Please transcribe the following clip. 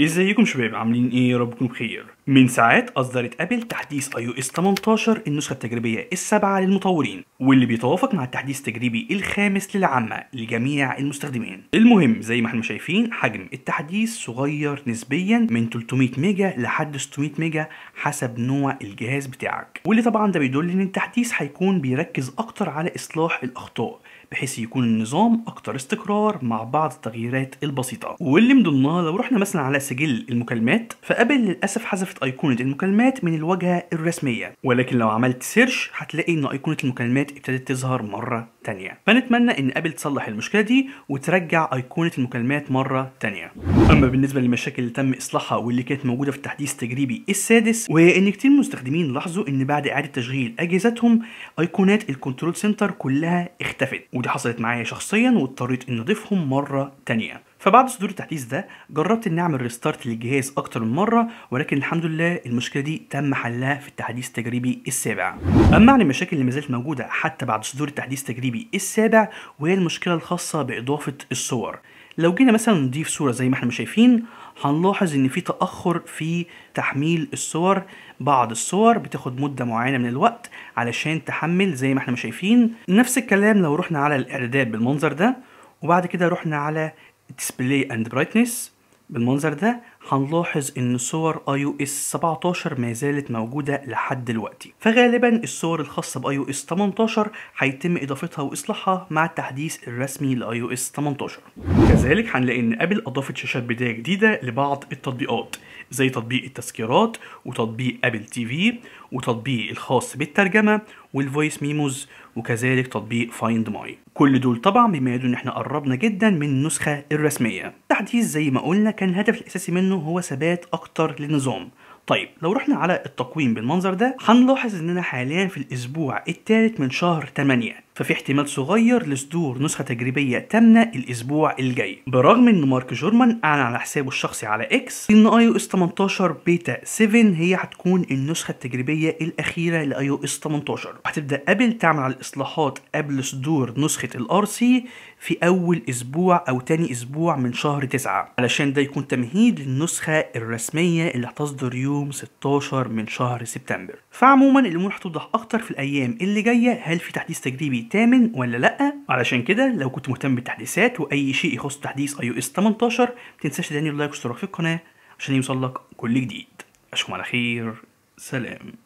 ازيكم شباب عاملين ايه ربكم بخير من ساعات أصدرت أبل تحديث اي او اس 18 النسخة التجريبية السابعة للمطورين واللي بيتوافق مع التحديث التجريبي الخامس للعامة لجميع المستخدمين. المهم زي ما احنا شايفين حجم التحديث صغير نسبيا من 300 ميجا لحد 600 ميجا حسب نوع الجهاز بتاعك واللي طبعا ده بيدل ان التحديث هيكون بيركز اكتر على اصلاح الاخطاء بحيث يكون النظام اكتر استقرار مع بعض التغييرات البسيطه واللي من ضمنها لو رحنا مثلا على سجل المكالمات فابل للاسف حذفت حذفت أيقونة المكالمات من الواجهة الرسمية ولكن لو عملت سيرش هتلاقي إن أيقونة المكالمات ابتدت تظهر مرة تانية فنتمنى إن أبل تصلح المشكلة دي وترجع أيقونة المكالمات مرة تانية أما بالنسبة للمشاكل اللي تم إصلاحها واللي كانت موجودة في التحديث التجريبي السادس وهي إن كتير مستخدمين لاحظوا إن بعد إعادة تشغيل أجهزتهم أيقونات الكنترول سنتر كلها اختفت ودي حصلت معايا شخصيا واضطريت إن أضيفهم مرة تانية فبعد صدور التحديث ده جربت اني اعمل ريستارت للجهاز اكتر من مره ولكن الحمد لله المشكله دي تم حلها في التحديث التجريبي السابع اما عن المشاكل اللي ما زالت موجوده حتى بعد صدور التحديث التجريبي السابع وهي المشكله الخاصه باضافه الصور لو جينا مثلا نضيف صوره زي ما احنا شايفين هنلاحظ ان في تاخر في تحميل الصور بعض الصور بتاخد مده معينه من الوقت علشان تحمل زي ما احنا شايفين نفس الكلام لو رحنا على الاعداد بالمنظر ده وبعد كده رحنا على display and brightness بالمنظر ده هنلاحظ ان صور اي او اس 17 ما زالت موجوده لحد دلوقتي فغالبا الصور الخاصه باي او اس 18 هيتم اضافتها واصلاحها مع التحديث الرسمي لاي او اس 18 كذلك هنلاقي ان ابل اضافت شاشات بدايه جديده لبعض التطبيقات زي تطبيق التذكيرات وتطبيق ابل تي في وتطبيق الخاص بالترجمه والفويس ميموز وكذلك تطبيق فايند ماي كل دول طبعا بما يدل ان احنا قربنا جدا من النسخه الرسميه التحديث زي ما قلنا كان الهدف الاساسي منه هو ثبات أكتر للنظام طيب لو رحنا على التقويم بالمنظر ده هنلاحظ اننا حاليا في الاسبوع الثالث من شهر 8 ففي احتمال صغير لصدور نسخة تجريبية تامنة الأسبوع الجاي برغم أن مارك جورمان أعلن على حسابه الشخصي على إكس أن آي أو إس 18 بيتا 7 هي هتكون النسخة التجريبية الأخيرة لآي أو إس 18 وهتبدأ أبل تعمل على الإصلاحات قبل صدور نسخة الآر سي في أول أسبوع أو تاني أسبوع من شهر 9 علشان ده يكون تمهيد للنسخة الرسمية اللي هتصدر يوم يوم 16 من شهر سبتمبر فعموما الامور هتوضح اكتر في الايام اللي جايه هل في تحديث تجريبي تامن ولا لا علشان كده لو كنت مهتم بالتحديثات واي شيء يخص تحديث اي او اس 18 متنساش تعمل لايك واشتراك في القناه عشان يوصلك كل جديد اشوفكم على خير سلام